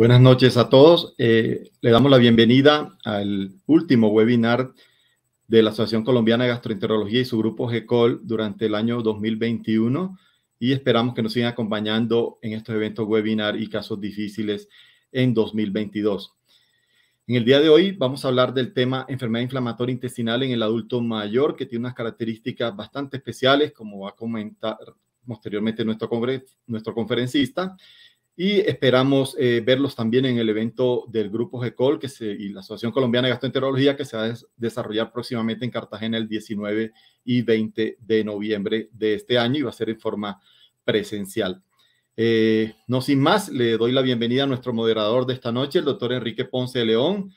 Buenas noches a todos. Eh, le damos la bienvenida al último webinar de la Asociación Colombiana de Gastroenterología y su grupo GECOL durante el año 2021 y esperamos que nos sigan acompañando en estos eventos webinar y casos difíciles en 2022. En el día de hoy vamos a hablar del tema enfermedad inflamatoria intestinal en el adulto mayor, que tiene unas características bastante especiales, como va a comentar posteriormente nuestro, nuestro conferencista, y esperamos eh, verlos también en el evento del Grupo GECOL que se, y la Asociación Colombiana de Gastroenterología que se va a desarrollar próximamente en Cartagena el 19 y 20 de noviembre de este año y va a ser en forma presencial. Eh, no sin más, le doy la bienvenida a nuestro moderador de esta noche, el doctor Enrique Ponce de León,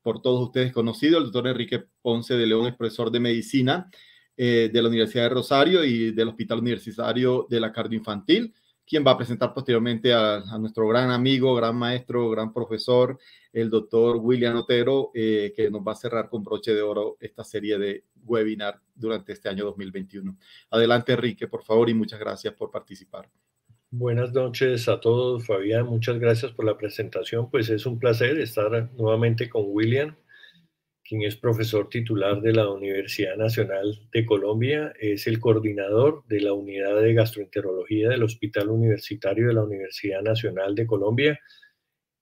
por todos ustedes conocido. El doctor Enrique Ponce de León es profesor de medicina eh, de la Universidad de Rosario y del Hospital Universitario de la Cardio Infantil quien va a presentar posteriormente a, nuestro gran amigo, gran maestro, gran profesor, el doctor William Otero, eh, que nos va a cerrar con broche de oro esta serie de webinar durante este año 2021. Adelante, Enrique, por favor, y muchas gracias por participar. Buenas noches a todos, Fabián. Muchas gracias por la presentación. Pues es un placer estar nuevamente con William quien es profesor titular de la Universidad Nacional de Colombia, es el coordinador de la Unidad de Gastroenterología del Hospital Universitario de la Universidad Nacional de Colombia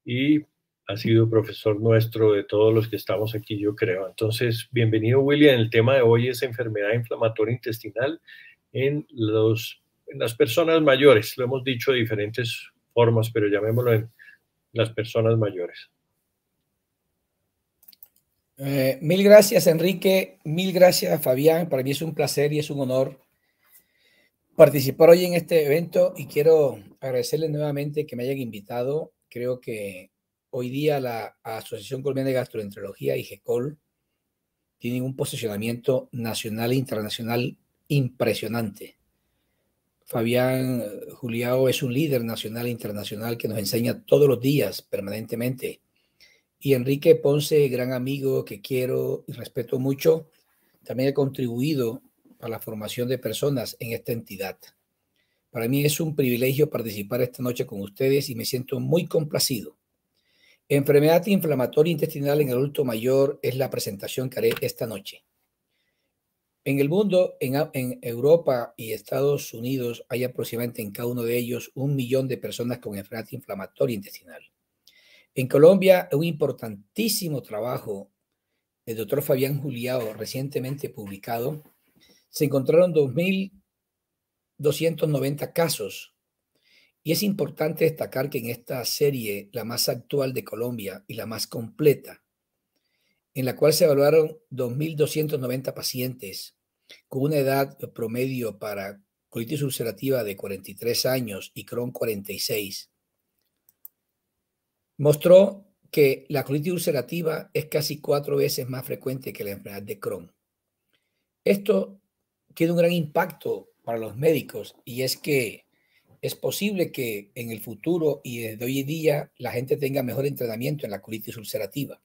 y ha sido profesor nuestro de todos los que estamos aquí, yo creo. Entonces, bienvenido William. El tema de hoy es enfermedad inflamatoria intestinal en, los, en las personas mayores. Lo hemos dicho de diferentes formas, pero llamémoslo en las personas mayores. Eh, mil gracias, Enrique. Mil gracias, Fabián. Para mí es un placer y es un honor participar hoy en este evento y quiero agradecerles nuevamente que me hayan invitado. Creo que hoy día la Asociación Colombiana de Gastroenterología y GECOL tienen un posicionamiento nacional e internacional impresionante. Fabián eh, Juliao es un líder nacional e internacional que nos enseña todos los días permanentemente y Enrique Ponce, gran amigo que quiero y respeto mucho, también ha contribuido a la formación de personas en esta entidad. Para mí es un privilegio participar esta noche con ustedes y me siento muy complacido. Enfermedad inflamatoria intestinal en adulto mayor es la presentación que haré esta noche. En el mundo, en, en, Europa y Estados Unidos, hay aproximadamente en cada uno de ellos un millón de personas con enfermedad inflamatoria intestinal. En Colombia, un importantísimo trabajo del doctor Fabián Juliao, recientemente publicado, se encontraron 2.290 casos. Y es importante destacar que en esta serie, la más actual de Colombia y la más completa, en la cual se evaluaron 2.290 pacientes con una edad promedio para colitis ulcerativa de 43 años y Crohn 46, mostró que la colitis ulcerativa es casi cuatro veces más frecuente que la enfermedad de Crohn. Esto tiene un gran impacto para los médicos y es que es posible que en el futuro y desde hoy en día la gente tenga mejor entrenamiento en la colitis ulcerativa.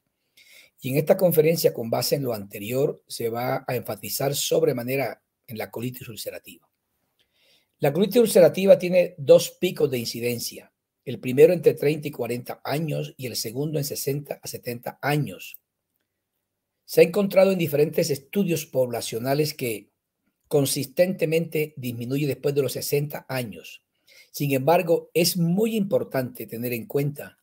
Y en esta conferencia, con base en lo anterior, se va a enfatizar sobremanera en la colitis ulcerativa. La colitis ulcerativa tiene dos picos de incidencia el primero entre 30 y 40 años y el segundo en 60 a 70 años. Se ha encontrado en diferentes estudios poblacionales que consistentemente disminuye después de los 60 años. Sin embargo, es muy importante tener en cuenta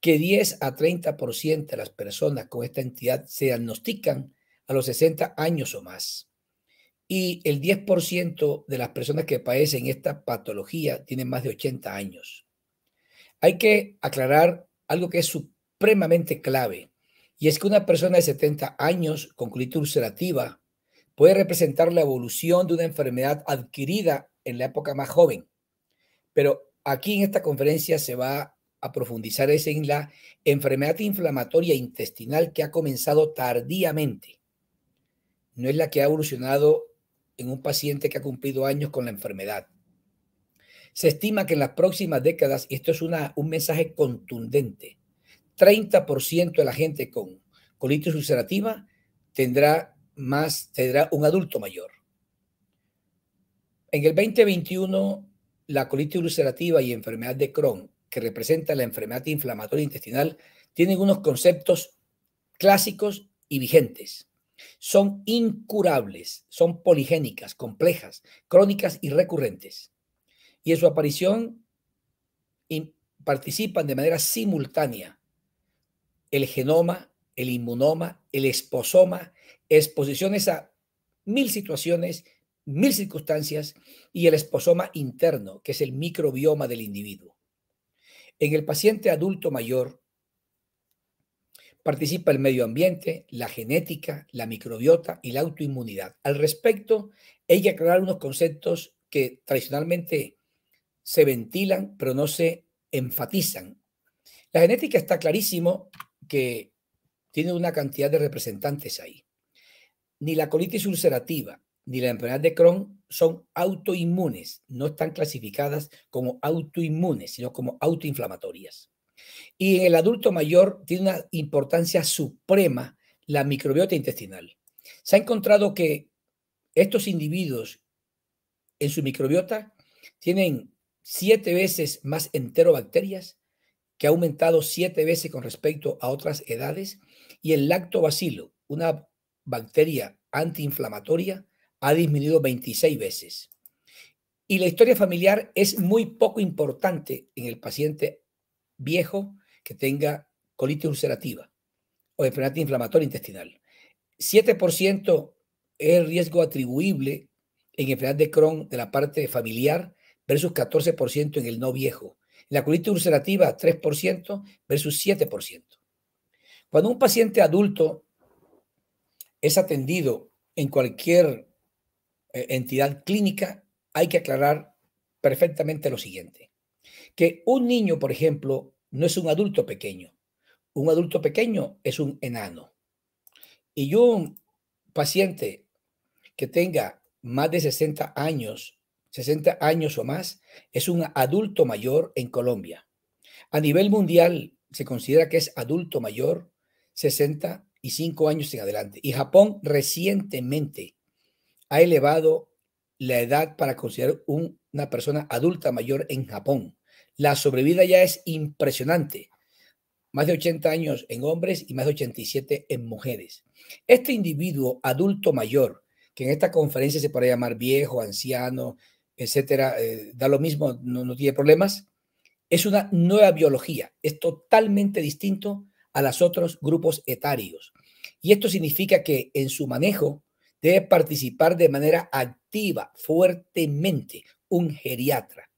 que 10 a 30% de las personas con esta entidad se diagnostican a los 60 años o más. Y el 10% de las personas que padecen esta patología tienen más de 80 años. Hay que aclarar algo que es supremamente clave, y es que una persona de 70 años con colitis ulcerativa puede representar la evolución de una enfermedad adquirida en la época más joven. Pero aquí en esta conferencia se va a profundizar en la enfermedad inflamatoria intestinal que ha comenzado tardíamente. No es la que ha evolucionado en un paciente que ha cumplido años con la enfermedad. Se estima que en las próximas décadas, y esto es un mensaje contundente, 30% de la gente con colitis ulcerativa tendrá más, tendrá un adulto mayor. En el 2021, la colitis ulcerativa y enfermedad de Crohn, que representa la enfermedad inflamatoria intestinal, tienen unos conceptos clásicos y vigentes. Son incurables, son poligénicas, complejas, crónicas y recurrentes y en su aparición participan de manera simultánea el genoma, el inmunoma, el esposoma, exposiciones a mil situaciones, mil circunstancias y el esposoma interno, que es el microbioma del individuo. En el paciente adulto mayor participa el medio ambiente, la genética, la microbiota y la autoinmunidad. Al respecto, hay que aclarar unos conceptos que tradicionalmente se ventilan, pero no se enfatizan. La genética está clarísimo que tiene una cantidad de representantes ahí. Ni la colitis ulcerativa ni la enfermedad de Crohn son autoinmunes, no están clasificadas como autoinmunes, sino como autoinflamatorias. Y en el adulto mayor tiene una importancia suprema la microbiota intestinal. Se ha encontrado que estos individuos en su microbiota tienen siete veces más enterobacterias, que ha aumentado siete veces con respecto a otras edades, y el lactobacilo, una bacteria antiinflamatoria, ha disminuido 26 veces. Y la historia familiar es muy poco importante en el paciente viejo que tenga colitis ulcerativa o enfermedad inflamatoria intestinal. 7% es el riesgo atribuible en enfermedad de Crohn de la parte familiar versus 14% en el no viejo. la colitis ulcerativa, 3% versus 7%. Cuando un paciente adulto es atendido en cualquier eh, entidad clínica, hay que aclarar perfectamente lo siguiente, que un niño, por ejemplo, no es un adulto pequeño, un adulto pequeño es un enano. Y un paciente que tenga más de 60 años 60 años o más, es un adulto mayor en Colombia. A nivel mundial se considera que es adulto mayor 65 años en adelante. Y Japón recientemente ha elevado la edad para considerar una persona adulta mayor en Japón. La sobrevida ya es impresionante. Más de 80 años en hombres y más de 87 en mujeres. Este individuo adulto mayor, que en esta conferencia se puede llamar viejo, anciano, etcétera, eh, da lo mismo, no, no tiene problemas, es una nueva biología, es totalmente distinto a los otros grupos etarios. Y esto significa que en su manejo debe participar de manera activa, fuertemente, un geriatra.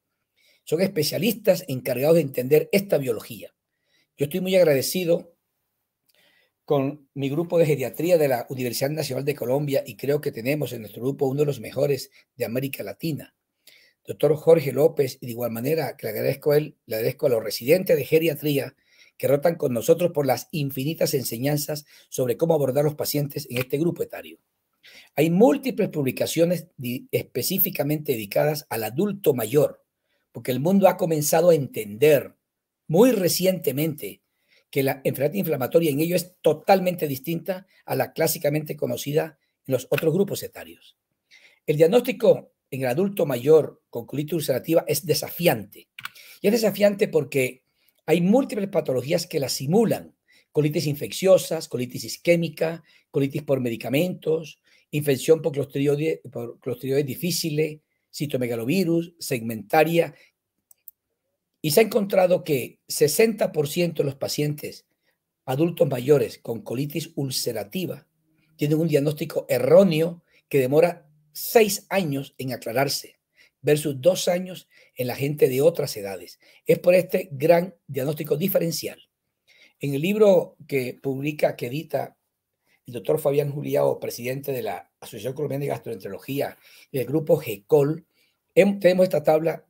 Son especialistas encargados de entender esta biología. Yo estoy muy agradecido con mi grupo de geriatría de la Universidad Nacional de Colombia y creo que tenemos en nuestro grupo uno de los mejores de América Latina doctor Jorge López, y de igual manera que le agradezco a él, le agradezco a los residentes de geriatría que rotan con nosotros por las infinitas enseñanzas sobre cómo abordar los pacientes en este grupo etario. Hay múltiples publicaciones específicamente dedicadas al adulto mayor, porque el mundo ha comenzado a entender muy recientemente que la enfermedad inflamatoria en ello es totalmente distinta a la clásicamente conocida en los otros grupos etarios. El diagnóstico en el adulto mayor con colitis ulcerativa es desafiante. Y es desafiante porque hay múltiples patologías que la simulan. Colitis infecciosas, colitis isquémica, colitis por medicamentos, infección por clostridio por difíciles, citomegalovirus, segmentaria. Y se ha encontrado que 60% de los pacientes adultos mayores con colitis ulcerativa tienen un diagnóstico erróneo que demora seis años en aclararse versus dos años en la gente de otras edades. Es por este gran diagnóstico diferencial. En el libro que publica, que edita el doctor Fabián Juliao, presidente de la Asociación Colombiana de Gastroenterología y del grupo GECOL, tenemos esta tabla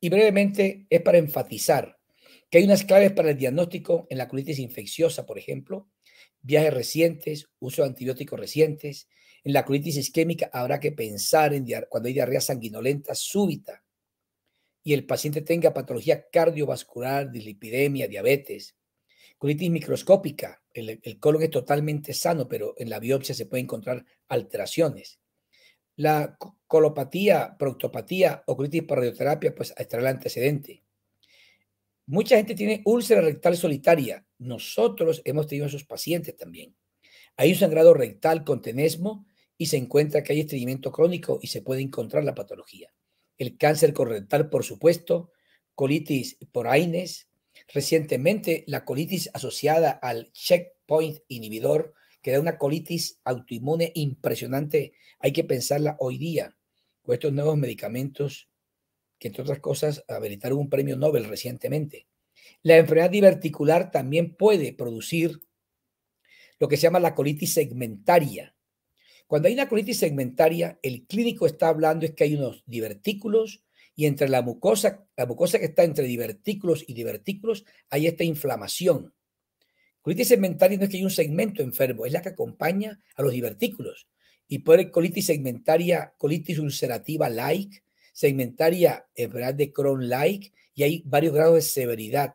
y brevemente es para enfatizar que hay unas claves para el diagnóstico en la colitis infecciosa, por ejemplo, viajes recientes, uso de antibióticos recientes, en la colitis isquémica habrá que pensar en cuando hay diarrea sanguinolenta súbita y el paciente tenga patología cardiovascular, dislipidemia, diabetes, colitis microscópica. El, colon es totalmente sano, pero en la biopsia se pueden encontrar alteraciones. La colopatía, proctopatía o colitis por radioterapia, pues estará el antecedente. Mucha gente tiene úlcera rectal solitaria. Nosotros hemos tenido esos pacientes también. Hay un sangrado rectal con tenesmo y se encuentra que hay estreñimiento crónico y se puede encontrar la patología. El cáncer corrental por supuesto, colitis por AINES, recientemente la colitis asociada al checkpoint inhibidor, que da una colitis autoinmune impresionante, hay que pensarla hoy día, con estos nuevos medicamentos que entre otras cosas habilitaron un premio Nobel recientemente. La enfermedad diverticular también puede producir lo que se llama la colitis segmentaria, cuando hay una colitis segmentaria, el clínico está hablando es que hay unos divertículos y entre la mucosa, la mucosa que está entre divertículos y divertículos, hay esta inflamación. Colitis segmentaria no es que hay un segmento enfermo, es la que acompaña a los divertículos. Y puede colitis segmentaria, colitis ulcerativa like, segmentaria enfermedad de Crohn-like, y hay varios grados de severidad.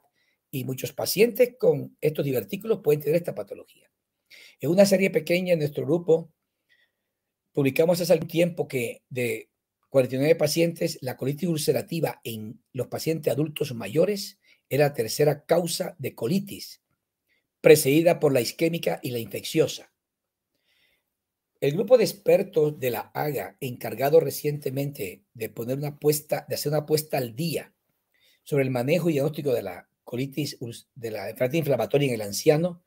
Y muchos pacientes con estos divertículos pueden tener esta patología. En una serie pequeña en nuestro grupo publicamos hace algún tiempo que de 49 pacientes, la colitis ulcerativa en los pacientes adultos mayores era la tercera causa de colitis, precedida por la isquémica y la infecciosa. El grupo de expertos de la AGA, encargado recientemente de, poner una apuesta, de hacer una apuesta al día sobre el manejo y diagnóstico de la colitis, de la enfermedad inflamatoria en el anciano,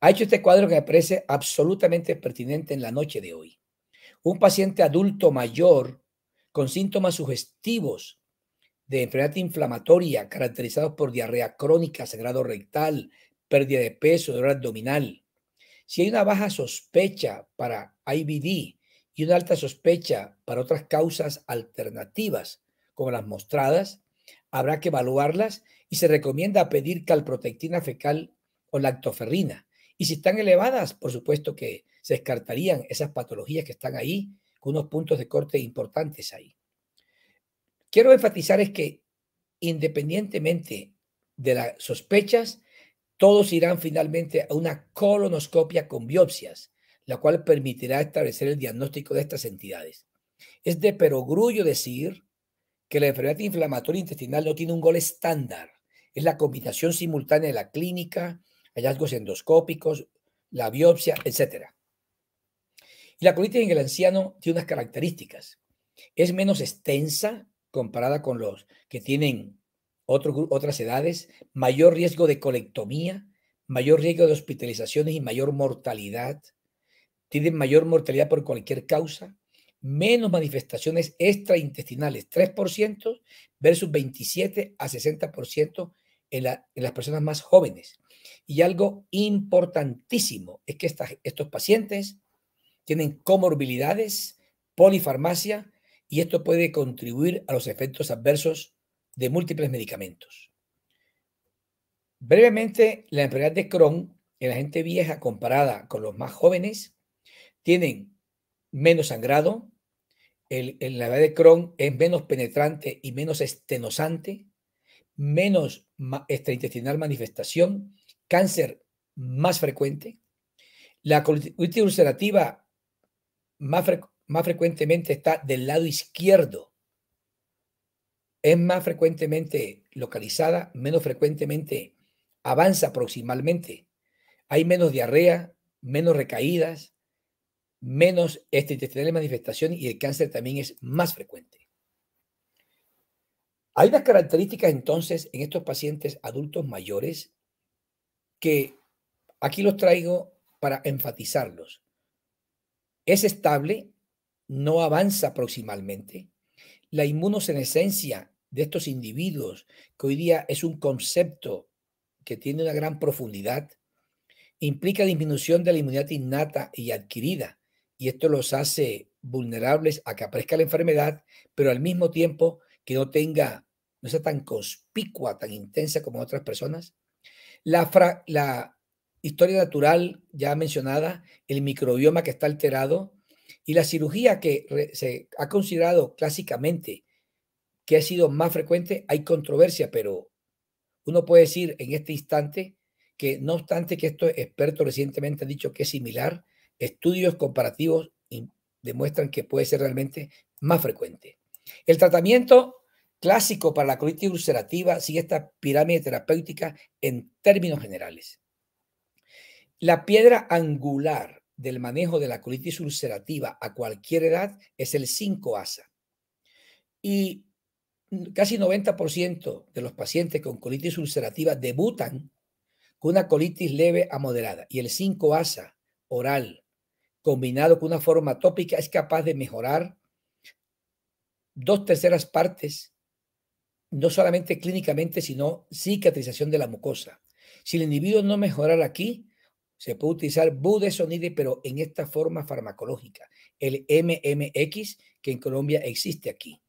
ha hecho este cuadro que me parece absolutamente pertinente en la noche de hoy. Un paciente adulto mayor con síntomas sugestivos de enfermedad inflamatoria caracterizados por diarrea crónica, sagrado rectal, pérdida de peso, dolor abdominal. Si hay una baja sospecha para IBD y una alta sospecha para otras causas alternativas, como las mostradas, habrá que evaluarlas y se recomienda pedir calprotectina fecal o lactoferrina. Y si están elevadas, por supuesto que se descartarían esas patologías que están ahí, con unos puntos de corte importantes ahí. Quiero enfatizar es que independientemente de las sospechas, todos irán finalmente a una colonoscopia con biopsias, la cual permitirá establecer el diagnóstico de estas entidades. Es de perogrullo decir que la enfermedad inflamatoria intestinal no tiene un gol estándar. Es la combinación simultánea de la clínica, hallazgos endoscópicos, la biopsia, etc. Y la colitis en el anciano tiene unas características. Es menos extensa comparada con los que tienen otras edades, mayor riesgo de colectomía, mayor riesgo de hospitalizaciones y mayor mortalidad. Tienen mayor mortalidad por cualquier causa, menos manifestaciones extraintestinales, 3% versus 27 a 60% en, las personas más jóvenes. Y algo importantísimo es que estos pacientes tienen comorbilidades, polifarmacia, y esto puede contribuir a los efectos adversos de múltiples medicamentos. Brevemente, la enfermedad de Crohn en la gente vieja comparada con los más jóvenes tienen menos sangrado, el, la enfermedad de Crohn es menos penetrante y menos estenosante, menos extraintestinal manifestación, cáncer más frecuente, la colitis ulcerativa más, frecuentemente está del lado izquierdo. Es más frecuentemente localizada, menos frecuentemente avanza proximalmente. Hay menos diarrea, menos recaídas, menos este, intestinal manifestación y el cáncer también es más frecuente. Hay unas características entonces en estos pacientes adultos mayores que aquí los traigo para enfatizarlos. Es estable, no avanza proximalmente. La inmunosenescencia de estos individuos, que hoy día es un concepto que tiene una gran profundidad, implica disminución de la inmunidad innata y adquirida, y esto los hace vulnerables a que aparezca la enfermedad, pero al mismo tiempo que no tenga, no sea tan conspicua, tan intensa como otras personas. la historia natural ya mencionada, el microbioma que está alterado y la cirugía que se ha considerado clásicamente que ha sido más frecuente, hay controversia, pero uno puede decir en este instante que no obstante que estos expertos recientemente han dicho que es similar, estudios comparativos demuestran que puede ser realmente más frecuente. El tratamiento clásico para la colitis ulcerativa sigue esta pirámide terapéutica en términos generales. La piedra angular del manejo de la colitis ulcerativa a cualquier edad es el 5-ASA. Y casi 90% de los pacientes con colitis ulcerativa debutan con una colitis leve a moderada. Y el 5-ASA oral, combinado con una forma tópica, es capaz de mejorar dos terceras partes, no solamente clínicamente, sino cicatrización de la mucosa. Si el individuo no mejora aquí, se puede utilizar budesonide, pero en esta forma farmacológica, el MMX, que en Colombia existe aquí.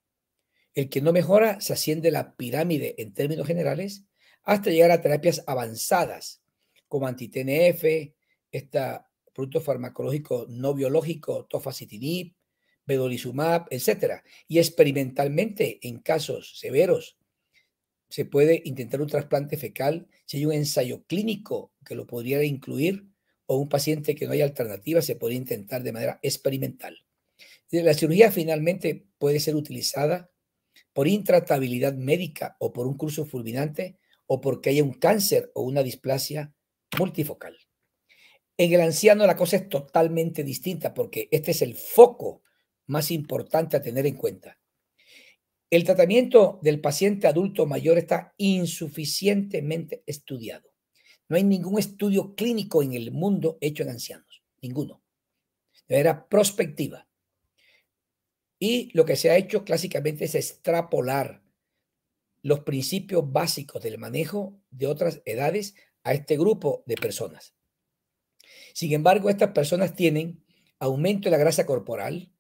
El que no mejora se asciende la pirámide en términos generales hasta llegar a terapias avanzadas como antitnf, tnf este producto farmacológico no biológico, tofacitinib, vedolizumab, etc. Y experimentalmente, en casos severos, se puede intentar un trasplante fecal si hay un ensayo clínico que lo podría incluir o un paciente que no haya alternativa se podría intentar de manera experimental. La cirugía finalmente puede ser utilizada por intratabilidad médica o por un curso fulminante o porque haya un cáncer o una displasia multifocal. En el anciano la cosa es totalmente distinta porque este es el foco más importante a tener en cuenta. El tratamiento del paciente adulto mayor está insuficientemente estudiado. No hay ningún estudio clínico en el mundo hecho en ancianos, ninguno. Era prospectiva. Y lo que se ha hecho clásicamente es extrapolar los principios básicos del manejo de otras edades a este grupo de personas. Sin embargo, estas personas tienen aumento de la grasa corporal,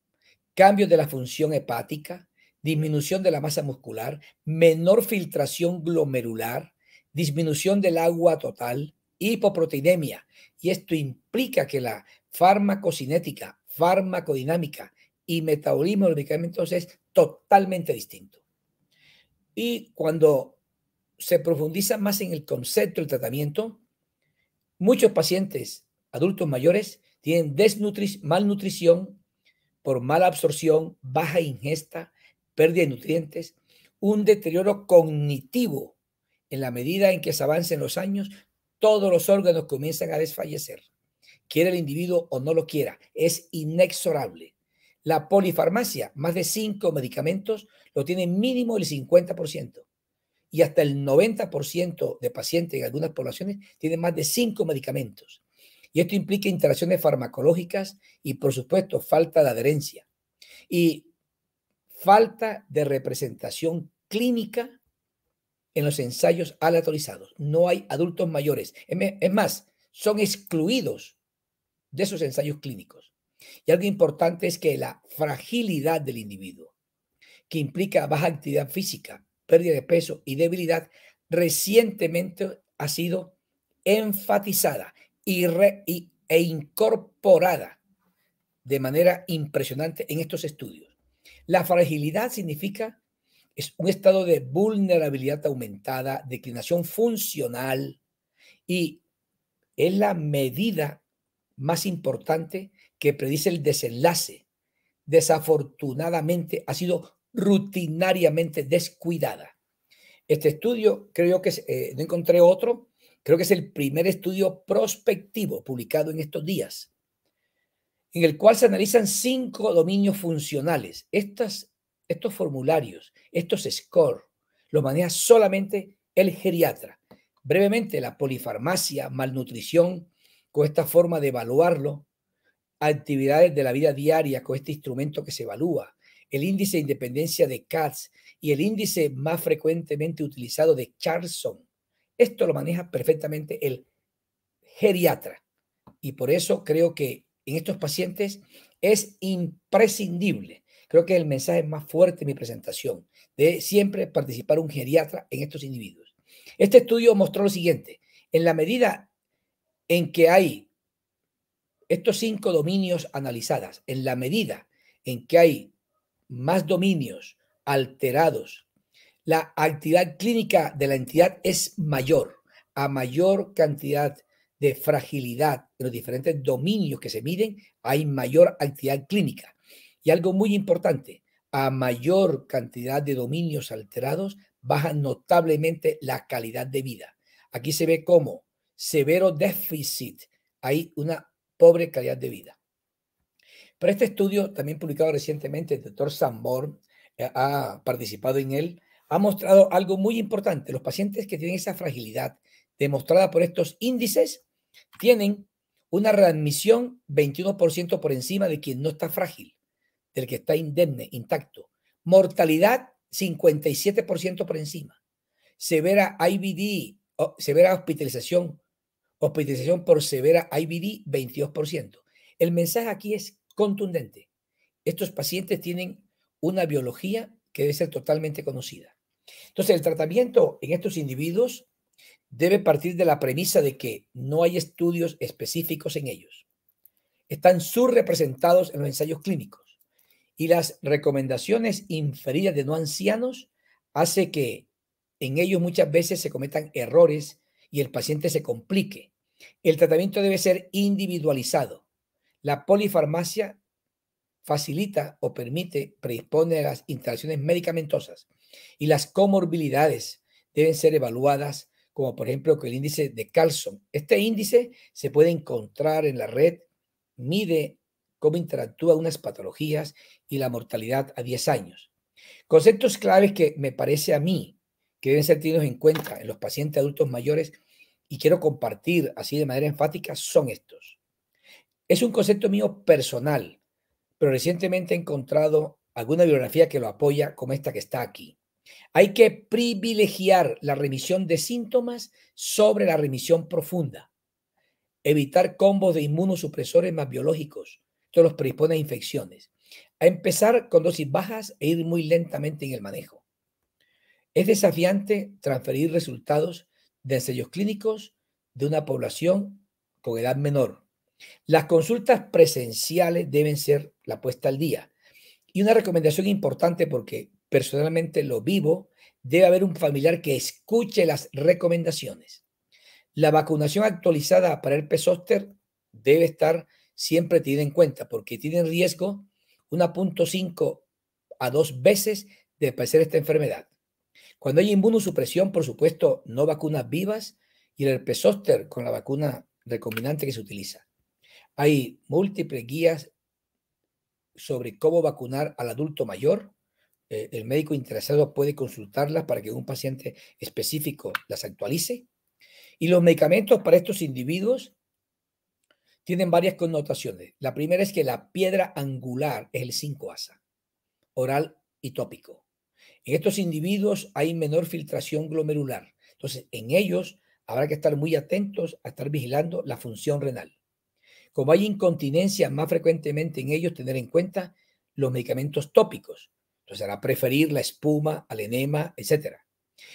cambios de la función hepática, disminución de la masa muscular, menor filtración glomerular, disminución del agua total, hipoproteinemia, y esto implica que la farmacocinética, farmacodinámica y metabolismo de los medicamentos es totalmente distinto. Y cuando se profundiza más en el concepto del tratamiento, muchos pacientes adultos mayores tienen malnutrición por mala absorción, baja ingesta, pérdida de nutrientes, un deterioro cognitivo en la medida en que se avancen los años, todos los órganos comienzan a desfallecer. Quiere el individuo o no lo quiera, es inexorable. La polifarmacia, más de cinco medicamentos, lo tiene mínimo el 50%. Y hasta el 90% de pacientes en algunas poblaciones tienen más de cinco medicamentos. Y esto implica interacciones farmacológicas y, por supuesto, falta de adherencia. Y falta de representación clínica en los ensayos aleatorizados. No hay adultos mayores. Es más, son excluidos de esos ensayos clínicos. Y algo importante es que la fragilidad del individuo, que implica baja actividad física, pérdida de peso y debilidad, recientemente ha sido enfatizada e incorporada de manera impresionante en estos estudios. La fragilidad significa es un estado de vulnerabilidad aumentada, declinación funcional y es la medida más importante que predice el desenlace. Desafortunadamente ha sido rutinariamente descuidada. Este estudio, creo que eh, no encontré otro, creo que es el primer estudio prospectivo publicado en estos días, en el cual se analizan cinco dominios funcionales. Estas estos formularios, estos scores, lo maneja solamente el geriatra. Brevemente, la polifarmacia, malnutrición, con esta forma de evaluarlo, actividades de la vida diaria con este instrumento que se evalúa, el índice de independencia de Katz y el índice más frecuentemente utilizado de Charlson. Esto lo maneja perfectamente el geriatra. Y por eso creo que en estos pacientes es imprescindible Creo que el mensaje más fuerte de mi presentación de siempre participar un geriatra en estos individuos. Este estudio mostró lo siguiente. En la medida en que hay estos cinco dominios analizados, en la medida en que hay más dominios alterados, la actividad clínica de la entidad es mayor, a mayor cantidad de fragilidad de los diferentes dominios que se miden, hay mayor actividad clínica. Y algo muy importante, a mayor cantidad de dominios alterados, baja notablemente la calidad de vida. Aquí se ve como severo déficit, hay una pobre calidad de vida. Pero este estudio, también publicado recientemente, el doctor Sambor eh, ha participado en él, ha mostrado algo muy importante. Los pacientes que tienen esa fragilidad demostrada por estos índices tienen una readmisión 21% por encima de quien no está frágil del que está indemne, intacto. Mortalidad 57% por encima. Severa IBD, severa hospitalización, hospitalización por severa IBD 22%. El mensaje aquí es contundente. Estos pacientes tienen una biología que debe ser totalmente conocida. Entonces, el tratamiento en estos individuos debe partir de la premisa de que no hay estudios específicos en ellos. Están subrepresentados en los ensayos clínicos y las recomendaciones inferidas de no ancianos hace que en ellos muchas veces se cometan errores y el paciente se complique. El tratamiento debe ser individualizado. La polifarmacia facilita o permite, predispone a las interacciones medicamentosas y las comorbilidades deben ser evaluadas, como por ejemplo el índice de Carlson. Este índice se puede encontrar en la red, mide cómo interactúan unas patologías y la mortalidad a 10 años. Conceptos claves que me parece a mí que deben ser tenidos en cuenta en los pacientes adultos mayores y quiero compartir así de manera enfática son estos. Es un concepto mío personal, pero recientemente he encontrado alguna biografía que lo apoya como esta que está aquí. Hay que privilegiar la remisión de síntomas sobre la remisión profunda. Evitar combos de inmunosupresores más biológicos los predispone a infecciones. A empezar con dosis bajas e ir muy lentamente en el manejo. Es desafiante transferir resultados de ensayos clínicos de una población con edad menor. Las consultas presenciales deben ser la puesta al día. Y una recomendación importante porque personalmente lo vivo, debe haber un familiar que escuche las recomendaciones. La vacunación actualizada para el pesoster debe estar siempre tienen en cuenta porque tienen riesgo 1.5 a dos veces de padecer esta enfermedad. Cuando hay inmunosupresión, por supuesto, no vacunas vivas y el herpes con la vacuna recombinante que se utiliza. Hay múltiples guías sobre cómo vacunar al adulto mayor. Eh, el médico interesado puede consultarlas para que un paciente específico las actualice. Y los medicamentos para estos individuos tienen varias connotaciones. La primera es que la piedra angular es el 5 asa, oral y tópico. En estos individuos hay menor filtración glomerular. Entonces, en ellos habrá que estar muy atentos a estar vigilando la función renal. Como hay incontinencia más frecuentemente en ellos, tener en cuenta los medicamentos tópicos. Entonces, hará preferir la espuma al enema, etc.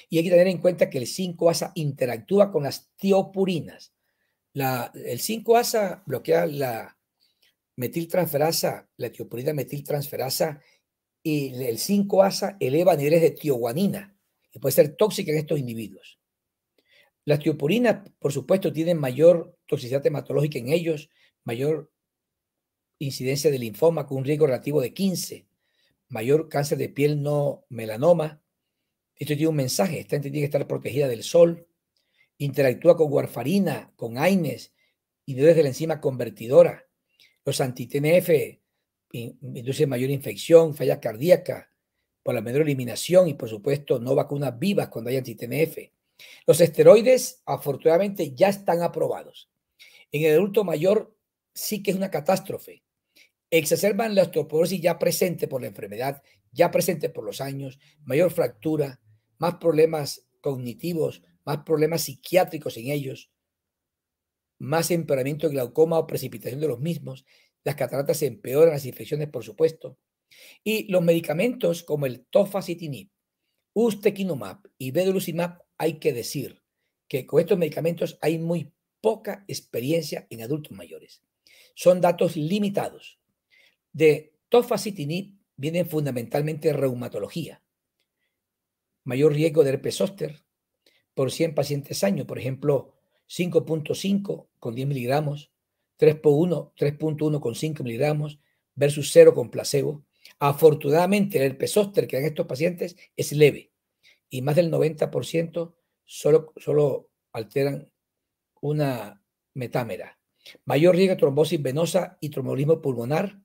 Y hay que tener en cuenta que el 5-asa interactúa con las tiopurinas el 5-ASA bloquea la metiltransferasa, la tiopurina metiltransferasa, y el 5-ASA eleva niveles de tioguanina, y puede ser tóxica en estos individuos. Las tiopurinas, por supuesto, tienen mayor toxicidad hematológica en ellos, mayor incidencia de linfoma con un riesgo relativo de 15, mayor cáncer de piel no melanoma. Esto tiene un mensaje, esta gente tiene que estar protegida del sol, interactúa con warfarina, con AINES y desde la enzima convertidora. Los antiTNF tnf inducen mayor infección, falla cardíaca, por la menor eliminación y, por supuesto, no vacunas vivas cuando hay anti-TNF. Los esteroides, afortunadamente, ya están aprobados. En el adulto mayor sí que es una catástrofe. Exacerban la osteoporosis ya presente por la enfermedad, ya presente por los años, mayor fractura, más problemas cognitivos, más problemas psiquiátricos en ellos, más empeoramiento de glaucoma o precipitación de los mismos. Las cataratas empeoran, las infecciones, por supuesto. Y los medicamentos como el tofacitinib, ustekinumab y vedolizumab, hay que decir que con estos medicamentos hay muy poca experiencia en adultos mayores. Son datos limitados. De tofacitinib vienen fundamentalmente reumatología, mayor riesgo de herpes zóster, por 100 pacientes año, por ejemplo, 5.5 con 10 miligramos, 3.1, 3.1 con 5 miligramos versus 0 con placebo. Afortunadamente, el herpes que dan estos pacientes es leve y más del 90% solo, solo alteran una metámera. Mayor riesgo de trombosis venosa y trombolismo pulmonar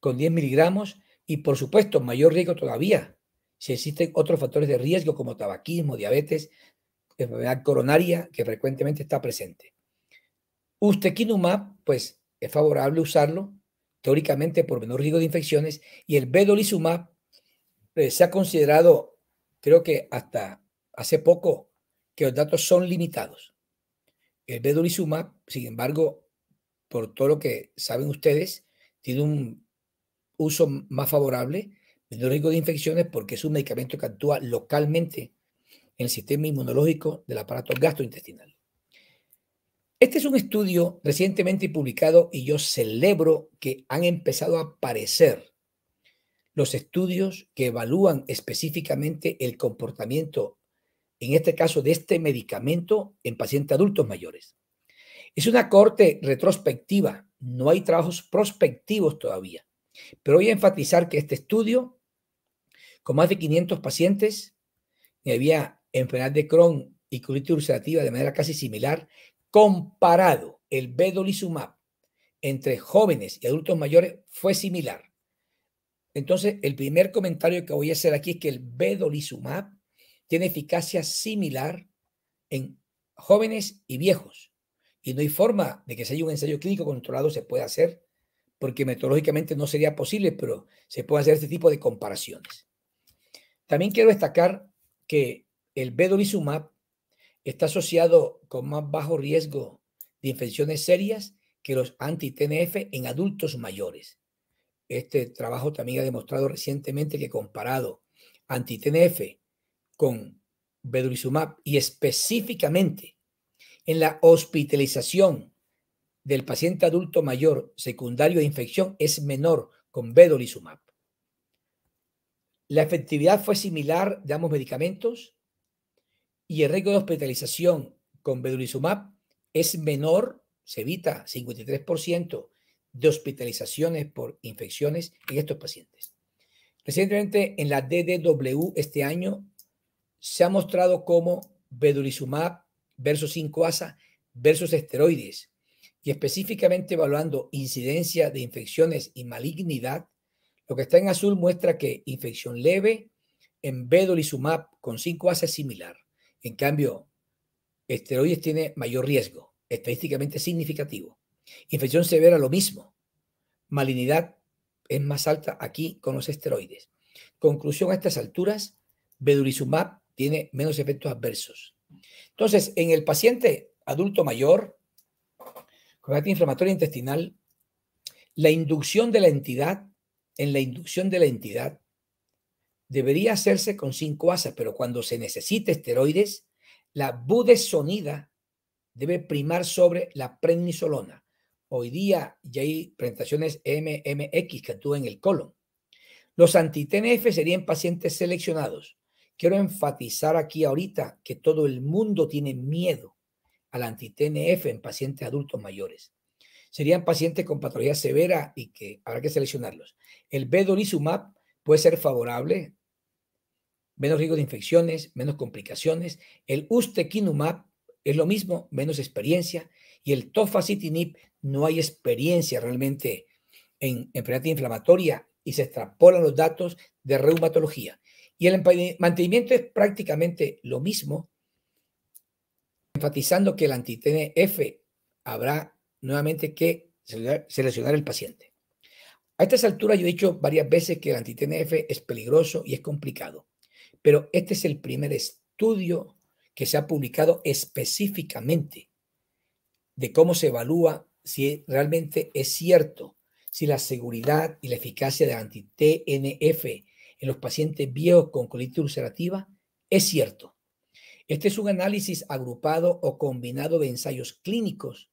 con 10 miligramos y, por supuesto, mayor riesgo todavía si existen otros factores de riesgo como tabaquismo, diabetes, enfermedad coronaria, que frecuentemente está presente. Ustequinumab, pues es favorable usarlo teóricamente por menor riesgo de infecciones y el vedolizumab eh, se ha considerado, creo que hasta hace poco, que los datos son limitados. El vedolizumab, sin embargo, por todo lo que saben ustedes, tiene un uso más favorable el riesgo de infecciones porque es un medicamento que actúa localmente en el sistema inmunológico del aparato gastrointestinal. Este es un estudio recientemente publicado y yo celebro que han empezado a aparecer los estudios que evalúan específicamente el comportamiento, en este caso de este medicamento, en pacientes adultos mayores. Es una corte retrospectiva, no hay trabajos prospectivos todavía, pero voy a enfatizar que este estudio con más de 500 pacientes y había enfermedad de Crohn y colitis ulcerativa de manera casi similar, comparado el vedolizumab entre jóvenes y adultos mayores fue similar. Entonces, el primer comentario que voy a hacer aquí es que el vedolizumab tiene eficacia similar en jóvenes y viejos. Y no hay forma de que si hay un ensayo clínico controlado se pueda hacer, porque metodológicamente no sería posible, pero se puede hacer este tipo de comparaciones. También quiero destacar que el vedolizumab está asociado con más bajo riesgo de infecciones serias que los anti-TNF en adultos mayores. Este trabajo también ha demostrado recientemente que comparado anti-TNF con vedolizumab y específicamente en la hospitalización del paciente adulto mayor secundario de infección es menor con vedolizumab. La efectividad fue similar de ambos medicamentos y el riesgo de hospitalización con vedolizumab es menor, se evita 53% de hospitalizaciones por infecciones en estos pacientes. Recientemente en la DDW este año se ha mostrado como vedolizumab versus 5-asa versus esteroides y específicamente evaluando incidencia de infecciones y malignidad lo que está en azul muestra que infección leve en vedolizumab con 5 haces es similar. En cambio, esteroides tiene mayor riesgo, estadísticamente significativo. Infección severa, lo mismo. Malignidad es más alta aquí con los esteroides. Conclusión a estas alturas, vedolizumab tiene menos efectos adversos. Entonces, en el paciente adulto mayor con inflamatoria intestinal, la inducción de la entidad en la inducción de la entidad debería hacerse con cinco asas, pero cuando se necesite esteroides, la budesonida debe primar sobre la prednisolona. Hoy día ya hay presentaciones MMX que actúan en el colon. Los antitnf serían pacientes seleccionados. Quiero enfatizar aquí ahorita que todo el mundo tiene miedo al antitnf en pacientes adultos mayores serían pacientes con patología severa y que habrá que seleccionarlos. El vedolizumab puede ser favorable, menos riesgo de infecciones, menos complicaciones. El ustekinumab es lo mismo, menos experiencia. Y el tofacitinib no hay experiencia realmente en enfermedad inflamatoria y se extrapolan los datos de reumatología. Y el mantenimiento es prácticamente lo mismo, enfatizando que el antitNF habrá nuevamente que seleccionar el paciente. A estas alturas yo he dicho varias veces que el antitnf es peligroso y es complicado, pero este es el primer estudio que se ha publicado específicamente de cómo se evalúa si realmente es cierto si la seguridad y la eficacia del anti-TNF en los pacientes viejos con colitis ulcerativa es cierto. Este es un análisis agrupado o combinado de ensayos clínicos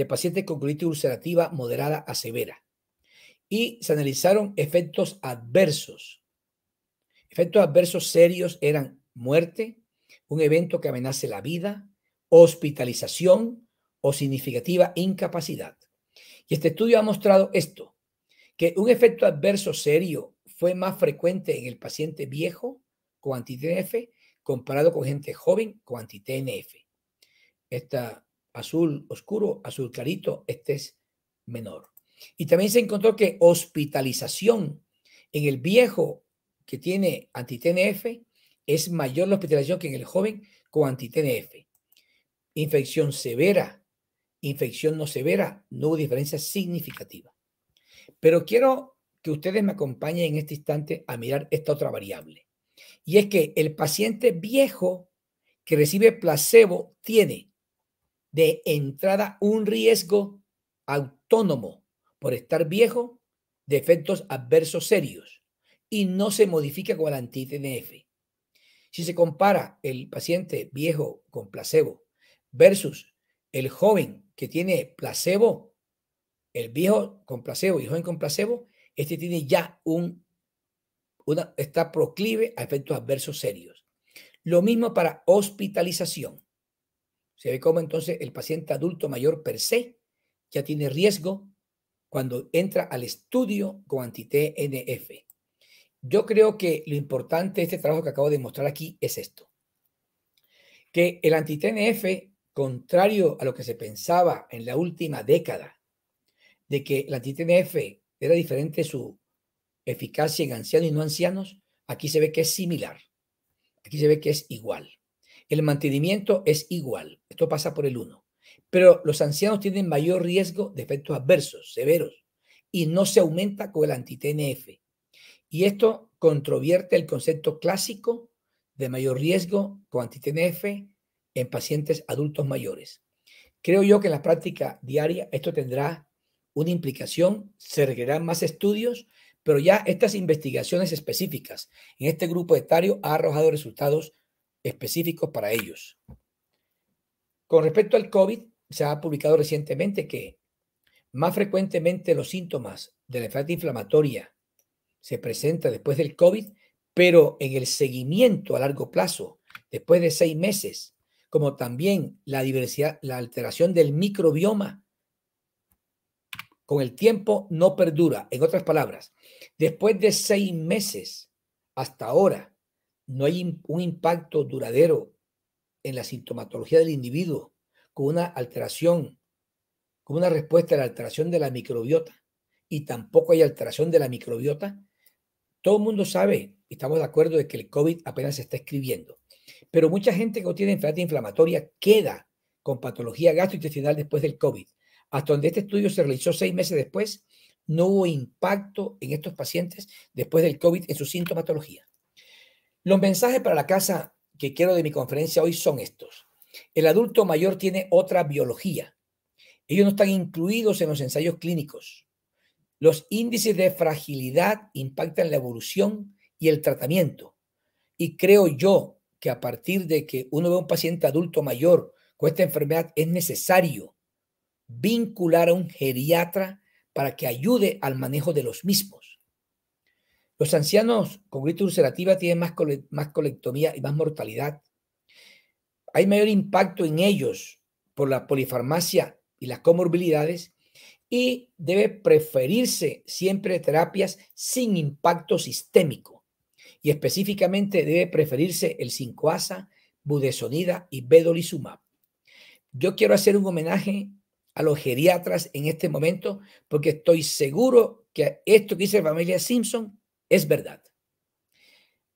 de pacientes con colitis ulcerativa moderada a severa. Y se analizaron efectos adversos. Efectos adversos serios eran muerte, un evento que amenace la vida, hospitalización o significativa incapacidad. Y este estudio ha mostrado esto, que un efecto adverso serio fue más frecuente en el paciente viejo con antitNF comparado con gente joven con antitNF. Esta azul oscuro, azul clarito, este es menor. Y también se encontró que hospitalización en el viejo que tiene antitnf es mayor la hospitalización que en el joven con antitnf. Infección severa, infección no severa, no hubo diferencia significativa. Pero quiero que ustedes me acompañen en este instante a mirar esta otra variable. Y es que el paciente viejo que recibe placebo tiene de entrada un riesgo autónomo por estar viejo de efectos adversos serios y no se modifica con el anti-TNF. Si se compara el paciente viejo con placebo versus el joven que tiene placebo, el viejo con placebo y joven con placebo, este tiene ya un, una, está proclive a efectos adversos serios. Lo mismo para hospitalización. Se ve cómo entonces el paciente adulto mayor per se ya tiene riesgo cuando entra al estudio con anti-TNF. Yo creo que lo importante de este trabajo que acabo de mostrar aquí es esto. Que el anti-TNF, contrario a lo que se pensaba en la última década, de que el anti-TNF era diferente su eficacia en ancianos y no ancianos, aquí se ve que es similar. Aquí se ve que es igual. El mantenimiento es igual, esto pasa por el 1, pero los ancianos tienen mayor riesgo de efectos adversos, severos, y no se aumenta con el antitnf. Y esto controvierte el concepto clásico de mayor riesgo con antitnf en pacientes adultos mayores. Creo yo que en la práctica diaria esto tendrá una implicación, se requerirán más estudios, pero ya estas investigaciones específicas en este grupo etario ha arrojado resultados específicos para ellos. Con respecto al COVID, se ha publicado recientemente que más frecuentemente los síntomas de la enfermedad inflamatoria se presentan después del COVID, pero en el seguimiento a largo plazo, después de seis meses, como también la diversidad, la alteración del microbioma, con el tiempo no perdura. En otras palabras, después de seis meses hasta ahora, no hay un impacto duradero en la sintomatología del individuo con una alteración, con una respuesta a la alteración de la microbiota y tampoco hay alteración de la microbiota, todo el mundo sabe, estamos de acuerdo de que el COVID apenas se está escribiendo, pero mucha gente que tiene enfermedad inflamatoria queda con patología gastrointestinal después del COVID. Hasta donde este estudio se realizó seis meses después, no hubo impacto en estos pacientes después del COVID en su sintomatología. Los mensajes para la casa que quiero de mi conferencia hoy son estos. El adulto mayor tiene otra biología. Ellos no están incluidos en los ensayos clínicos. Los índices de fragilidad impactan la evolución y el tratamiento. Y creo yo que a partir de que uno ve a un paciente adulto mayor con esta enfermedad, es necesario vincular a un geriatra para que ayude al manejo de los mismos. Los ancianos con gripe ulcerativa tienen más, más colectomía y más mortalidad. Hay mayor impacto en ellos por la polifarmacia y las comorbilidades y debe preferirse siempre terapias sin impacto sistémico. Y específicamente debe preferirse el 5-asa, budesonida y vedolizumab. Yo quiero hacer un homenaje a los geriatras en este momento porque estoy seguro que esto que dice la familia Simpson es verdad.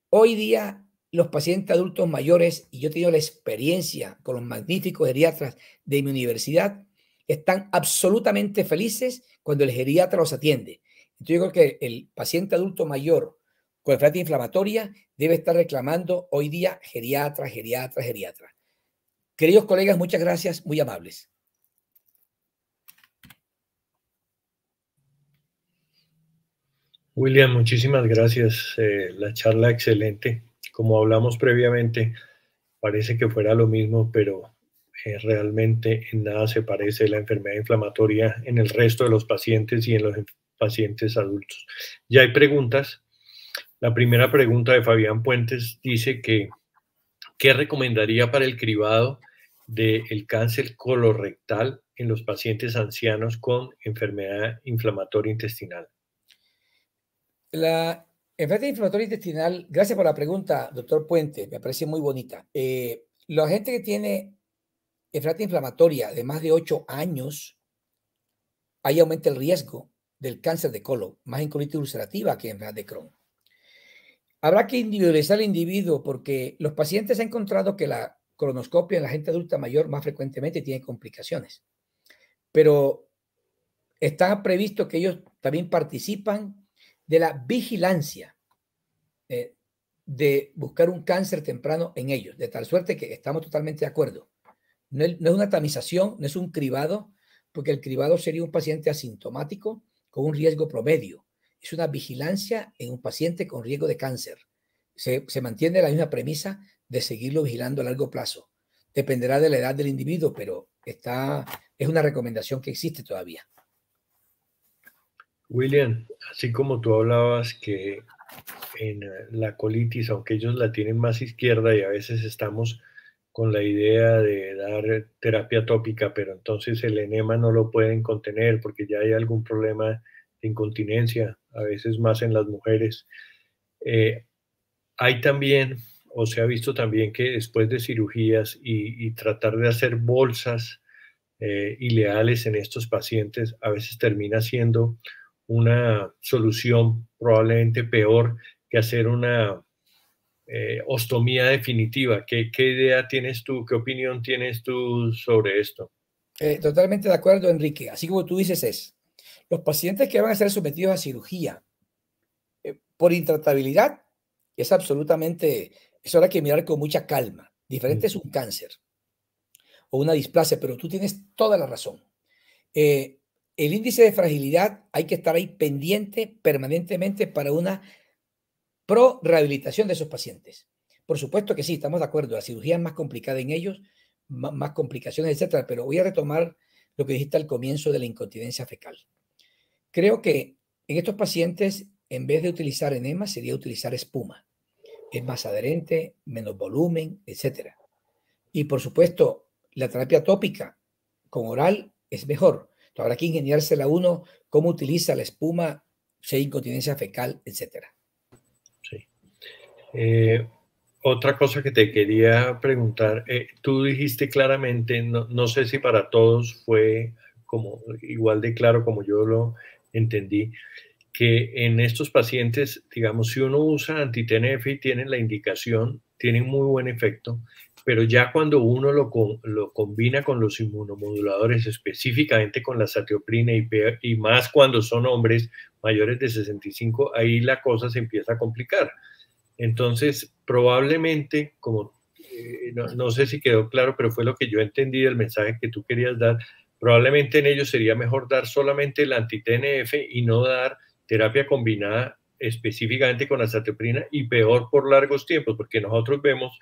Hoy día los pacientes adultos mayores, y yo he tenido la experiencia con los magníficos geriatras de mi universidad, están absolutamente felices cuando el geriatra los atiende. Entonces yo creo que el paciente adulto mayor con enfermedad inflamatoria debe estar reclamando hoy día geriatra, geriatra, geriatra. Queridos colegas, muchas gracias, muy amables. William, muchísimas gracias. Eh, la charla excelente. Como hablamos previamente, parece que fuera lo mismo, pero eh, realmente en nada se parece la enfermedad inflamatoria en el resto de los pacientes y en los pacientes adultos. Ya hay preguntas. La primera pregunta de Fabián Puentes dice que, ¿qué recomendaría para el cribado del cáncer colorectal en los pacientes ancianos con enfermedad inflamatoria intestinal? La enfermedad inflamatoria intestinal, gracias por la pregunta, doctor Puente, me parece muy bonita. Eh, la gente que tiene enfermedad inflamatoria de más de 8 años, ahí aumenta el riesgo del cáncer de colon, más en colitis ulcerativa que enfermedad de Crohn. Habrá que individualizar el individuo porque los pacientes han encontrado que la colonoscopia en la gente adulta mayor más frecuentemente tiene complicaciones. Pero está previsto que ellos también participan de la vigilancia eh, de buscar un cáncer temprano en ellos, de tal suerte que estamos totalmente de acuerdo. No es, una tamización, no es un cribado, porque el cribado sería un paciente asintomático con un riesgo promedio. Es una vigilancia en un paciente con riesgo de cáncer. Se, mantiene la misma premisa de seguirlo vigilando a largo plazo. Dependerá de la edad del individuo, pero está, es una recomendación que existe todavía. William así como tú hablabas que en eh, la colitis, aunque ellos la tienen más izquierda y a veces estamos con la idea de dar terapia tópica, pero entonces el enema no lo pueden contener porque ya hay algún problema de incontinencia, a veces más en las mujeres. Eh, hay también, o se ha visto también que después de cirugías y, tratar de hacer bolsas eh, ileales en estos pacientes, a veces termina siendo una solución probablemente peor que hacer una eh, ostomía definitiva. ¿Qué, idea tienes tú, qué opinión tienes tú sobre esto? Eh, totalmente de acuerdo, Enrique. Así como tú dices es, los pacientes que van a ser sometidos a cirugía eh, por intratabilidad es absolutamente, es hora que mirar con mucha calma. Diferente mm. es un cáncer o una displasia, pero tú tienes toda la razón. Eh, el índice de fragilidad hay que estar ahí pendiente permanentemente para una pro rehabilitación de esos pacientes. Por supuesto que sí, estamos de acuerdo. La cirugía es más complicada en ellos, más, complicaciones, etcétera. Pero voy a retomar lo que dijiste al comienzo de la incontinencia fecal. Creo que en estos pacientes, en vez de utilizar enema, sería utilizar espuma. Es más adherente, menos volumen, etcétera. Y por supuesto, la terapia tópica con oral es mejor habrá que ingeniársela uno, cómo utiliza la espuma, si hay incontinencia fecal, etc. Sí. Eh, otra cosa que te quería preguntar, eh, tú dijiste claramente, no, sé si para todos fue como igual de claro como yo lo entendí, que en estos pacientes, digamos, si uno usa antitenef y tienen la indicación, tienen muy buen efecto, pero ya cuando uno lo, combina con los inmunomoduladores, específicamente con la satioprina y, y más cuando son hombres mayores de 65, ahí la cosa se empieza a complicar. Entonces, probablemente, como eh, no, sé si quedó claro, pero fue lo que yo entendí del mensaje que tú querías dar, probablemente en ellos sería mejor dar solamente el antitnf y no dar terapia combinada específicamente con la satioprina y peor por largos tiempos, porque nosotros vemos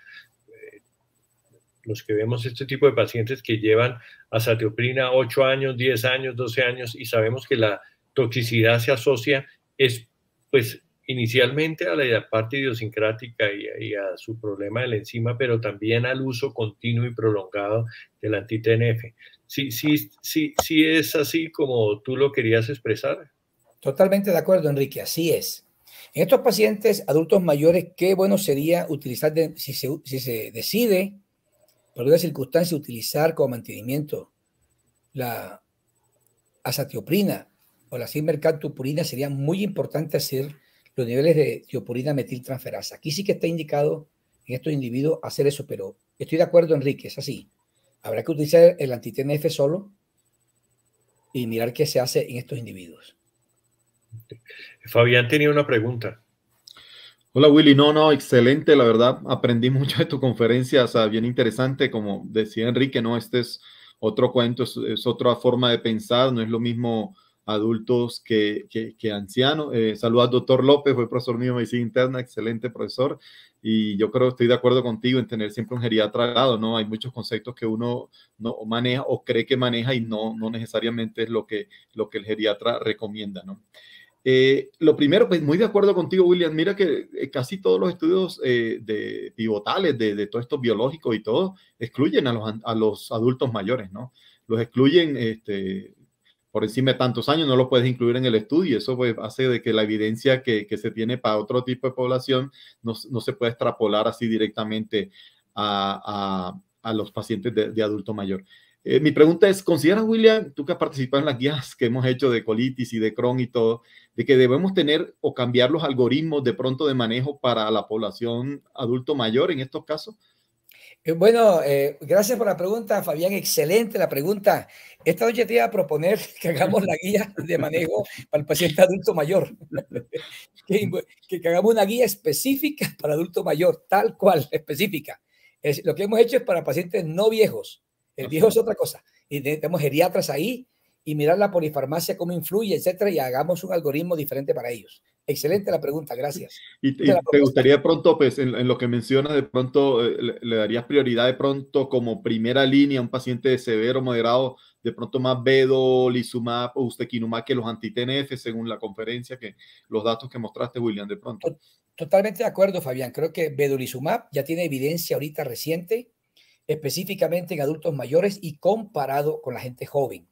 los que vemos este tipo de pacientes que llevan azatioprina 8 años, 10 años, 12 años y sabemos que la toxicidad se asocia es pues inicialmente a la parte idiosincrática y, a su problema de la enzima, pero también al uso continuo y prolongado del anti Sí, sí, sí, es así como tú lo querías expresar. Totalmente de acuerdo, Enrique, así es. En estos pacientes adultos mayores, qué bueno sería utilizar, si, se, si se decide por alguna circunstancia utilizar como mantenimiento la azatioprina o la cimercantopurina, sería muy importante hacer los niveles de tiopurina metiltransferasa. Aquí sí que está indicado en estos individuos hacer eso, pero estoy de acuerdo, Enrique, es así. Habrá que utilizar el antitNF solo y mirar qué se hace en estos individuos. Fabián tenía una pregunta. Hola Willy, no, no, excelente, la verdad, aprendí mucho de tu conferencia, o sea, bien interesante, como decía Enrique, no, este es otro cuento, es, otra forma de pensar, no es lo mismo adultos que, que, ancianos. Eh, saludos al doctor López, fue profesor mío de medicina interna, excelente profesor, y yo creo que estoy de acuerdo contigo en tener siempre un geriatra al lado, ¿no? Hay muchos conceptos que uno no maneja o cree que maneja y no, no necesariamente es lo que, lo que el geriatra recomienda, ¿no? Eh, lo primero, pues muy de acuerdo contigo, William. Mira que eh, casi todos los estudios eh, de pivotales, de, todo esto biológico biológicos y todo, excluyen a los, adultos mayores, ¿no? Los excluyen este, por encima de tantos años, no los puedes incluir en el estudio. Eso pues, hace de que la evidencia que, se tiene para otro tipo de población no, se puede extrapolar así directamente a, los pacientes de adulto mayor. Eh, mi pregunta es, considera William, tú que has participado en las guías que hemos hecho de colitis y de Crohn y todo, de que debemos tener o cambiar los algoritmos de pronto de manejo para la población adulto mayor en estos casos? Eh, bueno, eh, gracias por la pregunta, Fabián. Excelente la pregunta. Esta noche te iba a proponer que hagamos la guía de manejo para el paciente adulto mayor. que, hagamos una guía específica para adulto mayor, tal cual, específica. Es, lo que hemos hecho es para pacientes no viejos el viejo es otra cosa. Y tenemos geriatras ahí y mirar la polifarmacia, cómo influye, etcétera, y hagamos un algoritmo diferente para ellos. Excelente la pregunta, gracias. ¿Y, te, gustaría de pronto, pues, en, lo que mencionas, de pronto eh, le, darías prioridad de pronto como primera línea a un paciente de severo, moderado, de pronto más Bedo, o Ustequinumab que los anti según la conferencia, que los datos que mostraste, William, de pronto? Totalmente de acuerdo, Fabián. Creo que Vedolizumab ya tiene evidencia ahorita reciente específicamente en adultos mayores y comparado con la gente joven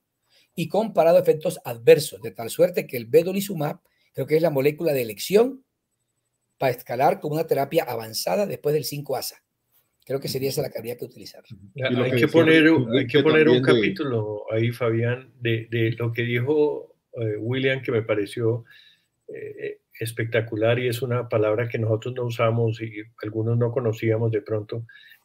y comparado a efectos adversos, de tal suerte que el vedolizumab creo que es la molécula de elección para escalar como una terapia avanzada después del 5-ASA. Creo que sería esa la que habría que utilizar. Hay que, poner, que poner un capítulo ahí, Fabián, de, lo que dijo eh, William, que me pareció eh, espectacular y es una palabra que nosotros no usamos y algunos no conocíamos de pronto,